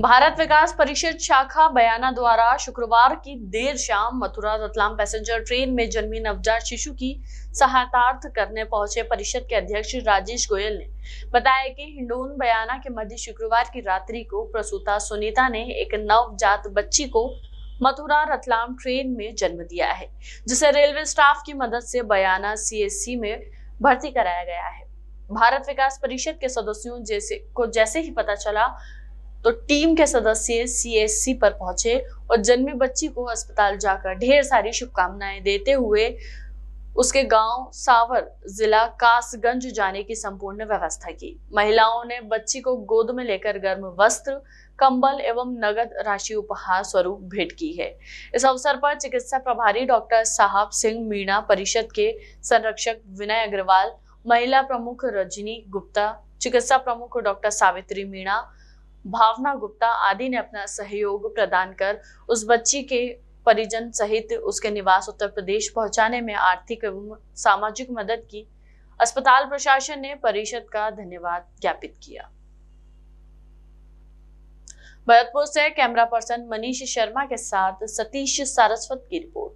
भारत विकास परिषद शाखा बयाना द्वारा शुक्रवार की देर शाम मथुरा रतलाम पैसेंजर ट्रेन में जन्मी नवजात शिशु की सहायतार्थ करने पहुंचे परिषद के अध्यक्ष राजेश गोयल ने बताया कि हिंडोन बयाना के मध्य शुक्रवार की रात्रि को प्रसूता सुनीता ने एक नवजात बच्ची को मथुरा रतलाम ट्रेन में जन्म दिया है जिसे रेलवे स्टाफ की मदद से बयाना सी में भर्ती कराया गया है भारत विकास परिषद के सदस्यों जैसे को जैसे ही पता चला तो टीम के सदस्य सीएससी पर पहुंचे और जन्मी बच्ची को अस्पताल जाकर ढेर सारी शुभकामनाएं देते हुए उसके गांव सावर जिला कासगंज जाने की संपूर्ण व्यवस्था की महिलाओं ने बच्ची को गोद में लेकर गर्म वस्त्र कंबल एवं नगद राशि उपहार स्वरूप भेंट की है इस अवसर पर चिकित्सा प्रभारी डॉक्टर साहब सिंह मीणा परिषद के संरक्षक विनय अग्रवाल महिला प्रमुख रजनी गुप्ता चिकित्सा प्रमुख डॉक्टर सावित्री मीणा भावना गुप्ता आदि ने अपना सहयोग प्रदान कर उस बच्ची के परिजन सहित उसके निवास उत्तर प्रदेश पहुंचाने में आर्थिक एवं सामाजिक मदद की अस्पताल प्रशासन ने परिषद का धन्यवाद ज्ञापित किया भरतपुर से कैमरा पर्सन मनीष शर्मा के साथ सतीश सारस्वत की रिपोर्ट